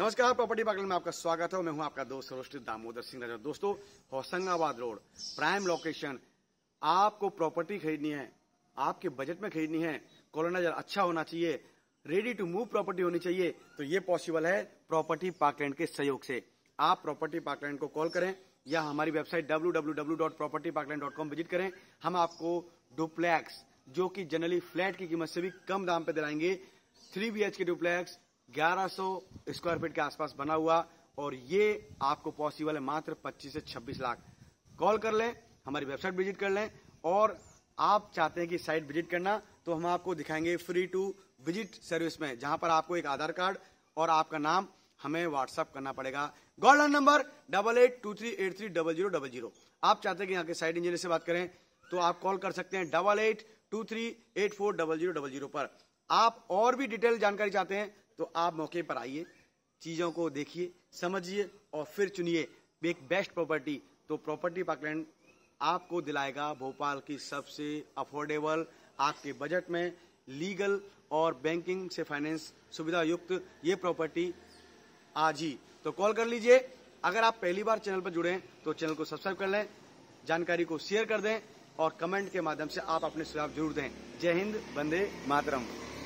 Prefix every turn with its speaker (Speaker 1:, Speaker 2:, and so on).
Speaker 1: नमस्कार प्रॉपर्टी पार्कल में आपका स्वागत है मैं हूं आपका दोस्त सरोष्टी दामोदर सिंह राजा दोस्तों होशंगाबाद रोड प्राइम लोकेशन आपको प्रॉपर्टी खरीदनी है आपके बजट में खरीदनी है कॉलोनाइजर अच्छा होना चाहिए रेडी टू मूव प्रॉपर्टी होनी चाहिए तो ये पॉसिबल है प्रॉपर्टी पार्कलैंड के सहयोग से आप प्रॉपर्टी पार्कलैंड को कॉल करें या हमारी वेबसाइट डब्ल्यू विजिट करें हम आपको डुप्लेक्स जो कि जनरली फ्लैट की कीमत से भी कम दाम पर दिलाएंगे three B H K duplex 1100 square feet के आसपास बना हुआ और ये आपको पॉसिबल है मात्र 25 से 26 लाख कॉल कर लें हमारी वेबसाइट विजिट कर लें और आप चाहते हैं कि साइट विजिट करना तो हम आपको दिखाएंगे फ्री टू विजिट सर्विस में जहां पर आपको एक आधार कार्ड और आपका नाम हमें व्हाट्सअप करना पड़ेगा golden number double eight two three eight three double zero double zero आप चाहते हैं कि यहाँ के साइट इंजीनियर से बात करें तो आप कॉल कर सकते हैं double eight two three eight four double zero double zero पर आप और भी डिटेल जानकारी चाहते हैं तो आप मौके पर आइए चीज़ों को देखिए समझिए और फिर चुनिए एक बेस्ट प्रॉपर्टी तो प्रॉपर्टी पार्कलैंड आपको दिलाएगा भोपाल की सबसे अफोर्डेबल आपके बजट में लीगल और बैंकिंग से फाइनेंस सुविधा युक्त ये प्रॉपर्टी आज ही तो कॉल कर लीजिए अगर आप पहली बार चैनल पर जुड़े हैं तो चैनल को सब्सक्राइब कर लें जानकारी को शेयर कर दें और कमेंट के माध्यम से आप अपने सुझाव जरूर दें जय हिंद बंदे मातरम